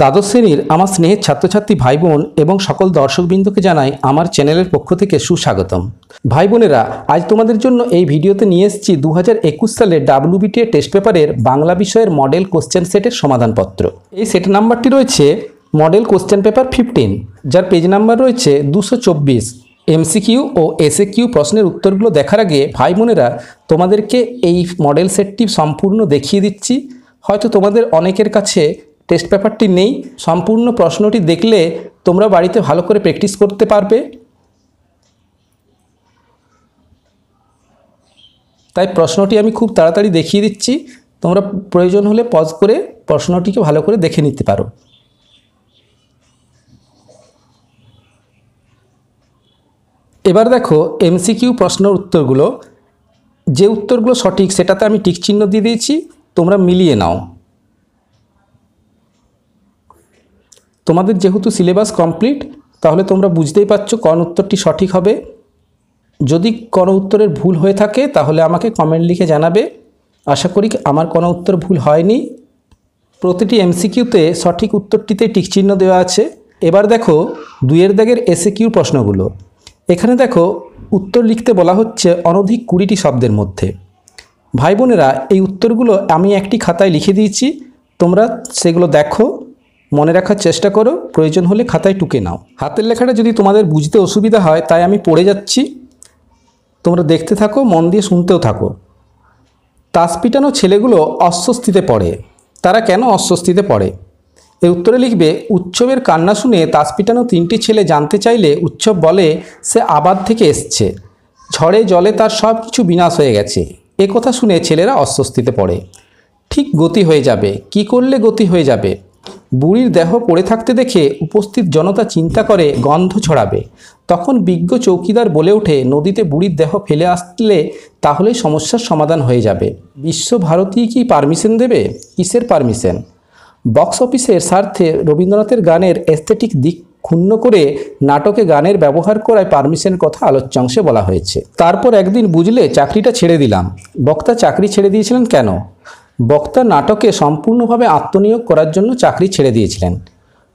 দ্বাদশ শ্রেণীর আমার স্নেহের ছাত্রছাত্রী ভাই বোন এবং সকল দর্শকবৃন্দকে জানাই আমার চ্যানেলের পক্ষ থেকে সুস্বাগতম ভাই বোনেরা আজ তোমাদের জন্য এই ভিডিওতে নিয়ে এসেছি দু হাজার সালে ডাব্লিউবিটিএ টেস্ট পেপারের বাংলা বিষয়ের মডেল কোশ্চেন সেটের সমাধানপত্র এই সেট নাম্বারটি রয়েছে মডেল কোশ্চেন পেপার ফিফটিন যার পেজ নাম্বার রয়েছে দুশো চব্বিশ এমসিকিউ ও এসএ কিউ প্রশ্নের উত্তরগুলো দেখার আগে ভাই বোনেরা তোমাদেরকে এই মডেল সেটটি সম্পূর্ণ দেখিয়ে দিচ্ছি হয়তো তোমাদের অনেকের কাছে টেস্ট পেপারটি নেই সম্পূর্ণ প্রশ্নটি দেখলে তোমরা বাড়িতে ভালো করে প্র্যাকটিস করতে পারবে তাই প্রশ্নটি আমি খুব তাড়াতাড়ি দেখিয়ে দিচ্ছি তোমরা প্রয়োজন হলে পজ করে প্রশ্নটিকে ভালো করে দেখে নিতে পারো এবার দেখো এমসিকিউ প্রশ্নের উত্তরগুলো যে উত্তরগুলো সঠিক সেটাতে আমি টিক চিহ্ন দিয়ে দিয়েছি তোমরা মিলিয়ে নাও তোমাদের যেহেতু সিলেবাস কমপ্লিট তাহলে তোমরা বুঝতেই পারছো কোন উত্তরটি সঠিক হবে যদি কোনো উত্তরের ভুল হয়ে থাকে তাহলে আমাকে কমেন্ট লিখে জানাবে আশা করি আমার কোনো উত্তর ভুল হয়নি প্রতিটি এমসিকিউতে সঠিক উত্তরটিতে টিকচিহ্ন দেওয়া আছে এবার দেখো দুইয়ের দাগের এসএকিউ প্রশ্নগুলো এখানে দেখো উত্তর লিখতে বলা হচ্ছে অনধিক কুড়িটি শব্দের মধ্যে ভাই বোনেরা এই উত্তরগুলো আমি একটি খাতায় লিখে দিয়েছি তোমরা সেগুলো দেখো মনে রাখার চেষ্টা করো প্রয়োজন হলে খাতায় টুকে নাও হাতের লেখাটা যদি তোমাদের বুঝতে অসুবিধা হয় তাই আমি পড়ে যাচ্ছি তোমরা দেখতে থাকো মন দিয়ে শুনতেও থাকো তাস পিটানো ছেলেগুলো অস্বস্তিতে পড়ে তারা কেন অস্বস্তিতে পড়ে এ উত্তরে লিখবে উৎসবের কান্না শুনে তাস পিটানো তিনটি ছেলে জানতে চাইলে উৎসব বলে সে আবাদ থেকে এসছে ঝড়ে জলে তার সব কিছু বিনাশ হয়ে গেছে একথা কথা শুনে ছেলেরা অস্বস্তিতে পড়ে ঠিক গতি হয়ে যাবে কি করলে গতি হয়ে যাবে বুড়ির দেহ পড়ে থাকতে দেখে উপস্থিত জনতা চিন্তা করে গন্ধ ছড়াবে তখন বিজ্ঞ চৌকিদার বলে ওঠে নদীতে বুড়ির দেহ ফেলে আসলে তাহলে সমস্যার সমাধান হয়ে যাবে বিশ্বভারতী কি পারমিশন দেবে কিসের পারমিশন বক্স অফিসের স্বার্থে রবীন্দ্রনাথের গানের এস্থেটিক দিক ক্ষুণ্ণ করে নাটকে গানের ব্যবহার করায় পারমিশনের কথা আলোচ্যাংশে বলা হয়েছে তারপর একদিন বুঝলে চাকরিটা ছেড়ে দিলাম বক্তা চাকরি ছেড়ে দিয়েছিলেন কেন বক্তা নাটকে সম্পূর্ণভাবে আত্মনিয়োগ করার জন্য চাকরি ছেড়ে দিয়েছিলেন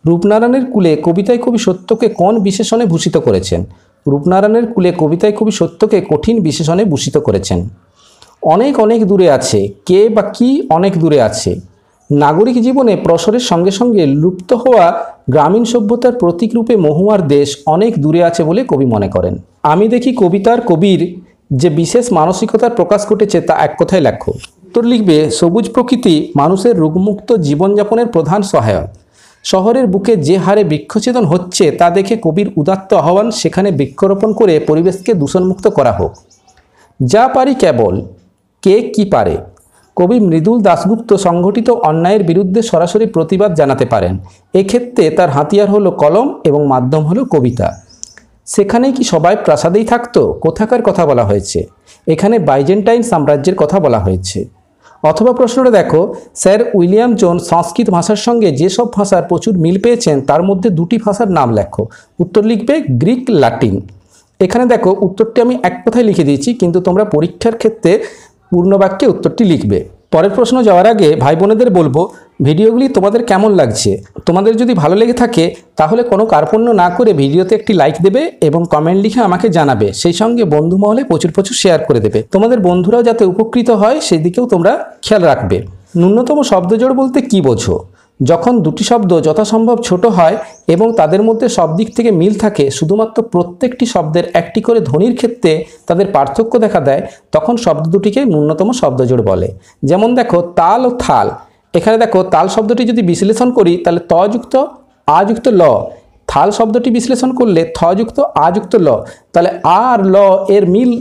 রূপনারায়ণের কুলে কবিতায় কবি সত্যকে কোন বিশেষণে ভূষিত করেছেন রূপনারায়ণের কুলে কবিতায় কবি সত্যকে কঠিন বিশেষণে ভূষিত করেছেন অনেক অনেক দূরে আছে কে বা কি অনেক দূরে আছে নাগরিক জীবনে প্রসরের সঙ্গে সঙ্গে লুপ্ত হওয়া গ্রামীণ সভ্যতার প্রতীক রূপে মহুয়ার দেশ অনেক দূরে আছে বলে কবি মনে করেন আমি দেখি কবিতার কবির যে বিশেষ মানসিকতার প্রকাশ ঘটেছে তা এক কথায় লেখ্য উত্তর লিখবে সবুজ প্রকৃতি মানুষের রোগমুক্ত জীবনযাপনের প্রধান সহায়ক শহরের বুকে যে হারে বৃক্ষছেদন হচ্ছে তা দেখে কবির উদাত্ত আহ্বান সেখানে বৃক্ষরোপণ করে পরিবেশকে দূষণমুক্ত করা হোক যা পারি কেবল কে কি পারে কবি মৃদুল দাশগুপ্ত সংঘটিত অন্যায়ের বিরুদ্ধে সরাসরি প্রতিবাদ জানাতে পারেন এক্ষেত্রে তার হাতিয়ার হলো কলম এবং মাধ্যম হলো কবিতা সেখানে কি সবাই প্রাসাদেই থাকতো কোথাকার কথা বলা হয়েছে এখানে বাইজেন্টাইন সাম্রাজ্যের কথা বলা হয়েছে অথবা প্রশ্নটা দেখো স্যার উইলিয়াম জোন সংস্কৃত ভাষার সঙ্গে যেসব ভাষার প্রচুর মিল পেয়েছেন তার মধ্যে দুটি ভাষার নাম লেখো উত্তর লিখবে গ্রিক লাটিন এখানে দেখো উত্তরটি আমি এক কথায় লিখে দিয়েছি কিন্তু তোমরা পরীক্ষার ক্ষেত্রে পূর্ণবাক্যে উত্তরটি লিখবে পরের প্রশ্ন যাওয়ার আগে ভাই বোনেদের বলবো ভিডিওগুলি তোমাদের কেমন লাগছে তোমাদের যদি ভালো লেগে থাকে তাহলে কোনো কার্পণ্য না করে ভিডিওতে একটি লাইক দেবে এবং কমেন্ট লিখে আমাকে জানাবে সেই সঙ্গে বন্ধু মহলে প্রচুর প্রচুর শেয়ার করে দেবে তোমাদের বন্ধুরাও যাতে উপকৃত হয় সেদিকেও তোমরা খেয়াল রাখবে ন্যূনতম শব্দজোড় বলতে কি বোঝো যখন দুটি শব্দ যথাসম্ভব ছোট হয় এবং তাদের মধ্যে সব দিক থেকে মিল থাকে শুধুমাত্র প্রত্যেকটি শব্দের একটি করে ধ্বনির ক্ষেত্রে তাদের পার্থক্য দেখা দেয় তখন শব্দ দুটিকে ন্যূনতম শব্দজোড় বলে যেমন দেখো তাল ও থাল এখানে দেখো তাল শব্দটি যদি বিশ্লেষণ করি তাহলে তযুক্ত আযুক্ত ল থাল শব্দটি বিশ্লেষণ করলে থযুক্ত আযুক্ত ল তাহলে আর ল এর মিল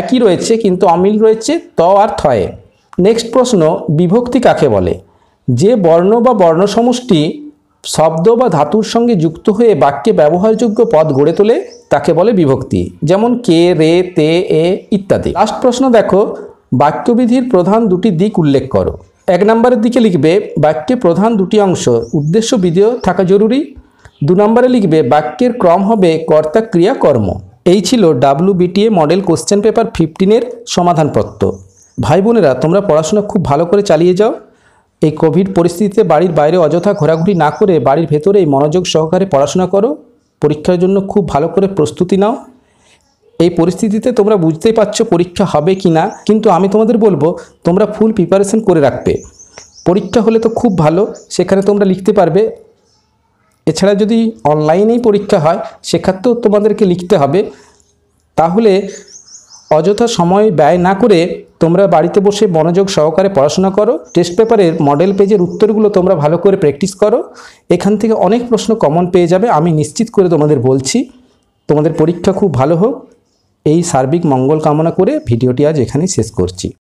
একই রয়েছে কিন্তু অমিল রয়েছে ত আর থয়ে নেক্সট প্রশ্ন বিভক্তি কাকে বলে যে বর্ণ বা বর্ণ সমষ্টি শব্দ বা ধাতুর সঙ্গে যুক্ত হয়ে বাক্যে ব্যবহারযোগ্য পদ গড়ে তোলে তাকে বলে বিভক্তি যেমন কে রে তে এ ইত্যাদি লাস্ট প্রশ্ন দেখো বাক্যবিধির প্রধান দুটি দিক উল্লেখ করো এক নম্বরের দিকে লিখবে বাক্যে প্রধান দুটি অংশ উদ্দেশ্য বিধেয় থাকা জরুরি দু নম্বরে লিখবে বাক্যের ক্রম হবে কর্তা ক্রিয়া কর্ম এই ছিল বিটিএ মডেল কোশ্চেন পেপার ফিফটিনের সমাধানপত্র ভাই বোনেরা তোমরা পড়াশোনা খুব ভালো করে চালিয়ে যাও এই কোভিড পরিস্থিতিতে বাড়ির বাইরে অযথা ঘোরাঘুরি না করে বাড়ির ভেতরেই মনোযোগ সহকারে পড়াশোনা করো পরীক্ষার জন্য খুব ভালো করে প্রস্তুতি নাও এই পরিস্থিতিতে তোমরা বুঝতেই পারছো পরীক্ষা হবে কি না কিন্তু আমি তোমাদের বলবো তোমরা ফুল প্রিপারেশন করে রাখবে পরীক্ষা হলে তো খুব ভালো সেখানে তোমরা লিখতে পারবে এছাড়া যদি অনলাইনেই পরীক্ষা হয় সেক্ষেত্রেও তোমাদেরকে লিখতে হবে তাহলে অযথা সময় ব্যয় না করে তোমরা বাড়িতে বসে মনোযোগ সহকারে পড়াশোনা করো টেস্ট পেপারের মডেল পেজের উত্তরগুলো তোমরা ভালো করে প্র্যাকটিস করো এখান থেকে অনেক প্রশ্ন কমন পেয়ে যাবে আমি নিশ্চিত করে তোমাদের বলছি তোমাদের পরীক্ষা খুব ভালো হোক এই সার্বিক মঙ্গল কামনা করে ভিডিওটি আজ এখানেই শেষ করছি